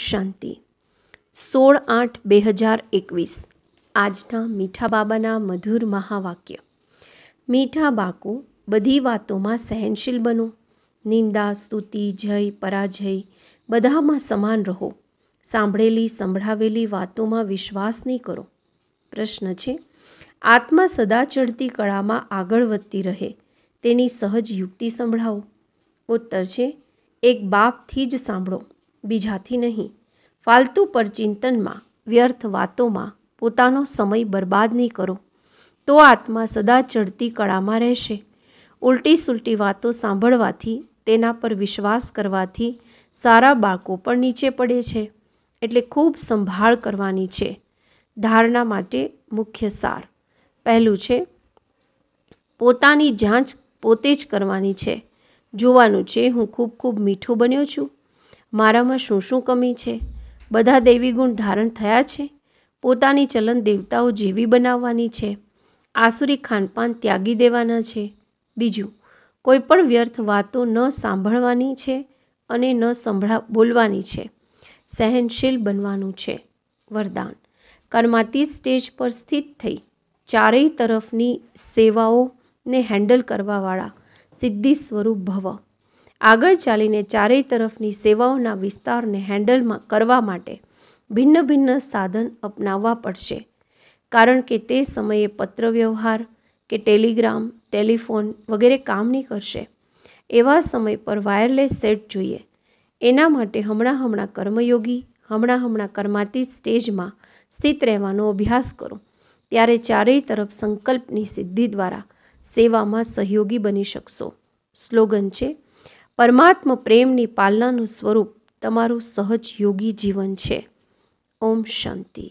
શાંતિ સોળ આઠ બે હજાર એકવીસ આજના મીઠા બાબાના મધુર મહાવાક્ય મીઠા બાકો બધી વાતોમાં સહનશીલ બનો નિંદા સ્તુતિ જય પરાજય બધામાં સમાન રહો સાંભળેલી સંભળાવેલી વાતોમાં વિશ્વાસ નહીં કરો પ્રશ્ન છે આત્મા સદા ચડતી કળામાં આગળ વધતી રહે તેની સહજ યુક્તિ સંભળાવો ઉત્તર છે એક બાપથી જ સાંભળો બીજાથી નહીં ફાલતુ પર ચિંતનમાં વ્યર્થ વાતોમાં પોતાનો સમય બરબાદ નહીં કરો તો આત્મા સદા ચડતી કળામાં રહેશે ઉલટી સુલટી વાતો સાંભળવાથી તેના પર વિશ્વાસ કરવાથી સારા બાળકો પણ નીચે પડે છે એટલે ખૂબ સંભાળ કરવાની છે ધારણા માટે મુખ્ય સાર પહેલું છે પોતાની જાંચ પોતે જ કરવાની છે જોવાનું છે હું ખૂબ ખૂબ મીઠો બન્યો છું મારામાં શું શું કમી છે બધા દૈવી ગુણ ધારણ થયા છે પોતાની ચલન દેવતાઓ જેવી બનાવવાની છે આસુરી ખાનપાન ત્યાગી દેવાના છે બીજું કોઈ પણ વ્યર્થ વાતો ન સાંભળવાની છે અને ન સંભળા બોલવાની છે સહનશીલ બનવાનું છે વરદાન કર્માતી સ્ટેજ પર સ્થિત થઈ ચારેય તરફની સેવાઓને હેન્ડલ કરવાવાળા સિદ્ધિ સ્વરૂપ ભવ આગળ ચાલીને ચારેય તરફની સેવાઓના વિસ્તારને હેન્ડલમાં કરવા માટે ભિન્ન ભિન્ન સાધન અપનાવવા પડશે કારણ કે તે સમયે પત્રવ્યવહાર કે ટેલિગ્રામ ટેલિફોન વગેરે કામ નહીં કરશે એવા સમય પર વાયરલેસ સેટ જોઈએ એના માટે હમણાં હમણાં કર્મયોગી હમણાં હમણાં કર્માતી સ્ટેજમાં સ્થિત રહેવાનો અભ્યાસ કરો ત્યારે ચારેય તરફ સંકલ્પની સિદ્ધિ દ્વારા સેવામાં સહયોગી બની શકશો સ્લોગન છે પરમાત્મ પ્રેમની પાલનાનું સ્વરૂપ તમારું સહજ યોગી જીવન છે ઓમ શાંતિ